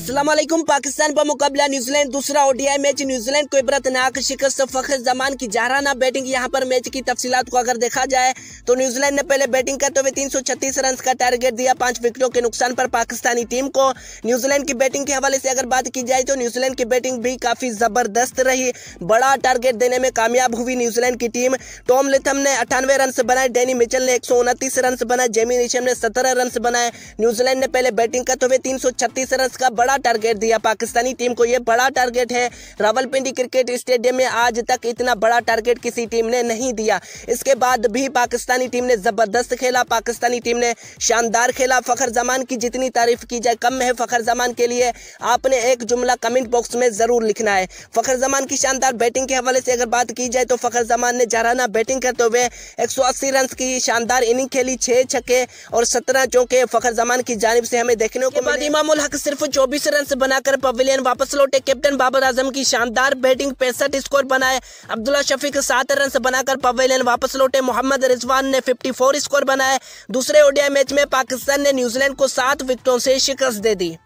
असलम पाकिस्तान पर मुकाबला न्यूजीलैंड दूसरा ओडीआई मैच न्यूजीलैंड को इबरतनाक शिकस्त फखर जमान की जाराना बैटिंग यहां पर मैच की तफसीत को अगर देखा जाए तो न्यूजीलैंड ने पहले बैटिंग करते हुए 336 रन का टारगेट दिया पांच विकेटों के नुकसान पर पाकिस्तानी टीम को न्यूजीलैंड की बैटिंग के हवाले से अगर बात की जाए तो न्यूजीलैंड की बैटिंग भी काफी जबरदस्त रही बड़ा टारगेट देने में कामयाब हुई न्यूजीलैंड की टीम टॉम लिथम ने अठानवे रन बनाए डेनी मिचल ने एक रन बनाए जेमी निशम ने सत्रह रन बनाए न्यूजीलैंड ने पहले बैटिंग करते हुए तीन रन का बड़ा बड़ा टारगेट दिया पाकिस्तानी टीम को ये बड़ा टारगेट है रावलपिंडी क्रिकेट स्टेडियम में आज तक इतना बड़ा टारगेट किसी टीम ने नहीं दिया इसके बाद भी पाकिस्तानी टीम ने ज़बरदस्त खेला पाकिस्तानी टीम ने शानदार खेला फ़खर जमान की जितनी तारीफ की जाए कम है फ़खर जमान के लिए आपने एक जुमला कमेंट बॉक्स में ज़रूर लिखना है फ़खर जमान की शानदार बैटिंग के हवाले से अगर बात की जाए तो फ़खर जमान ने जाराना बैटिंग करते हुए एक रन की शानदार इनिंग खेली छः छक्के और सत्रह चौके फ़खर जमान की जानब से हमें देखने को मिला इमामुल हक सिर्फ चौबीस चौबीस रन बनाकर पवेलियन वापस लौटे कैप्टन बाबर आजम की शानदार बैटिंग पैंसठ स्कोर बनाए अब्दुल्ला शफीक सात रन बनाकर पवेलियन वापस लौटे मोहम्मद रिजवान ने फोर स्कोर बनाए दूसरे ओडिया मैच में पाकिस्तान ने न्यूजीलैंड को सात विकेटों से शिकस्त दे दी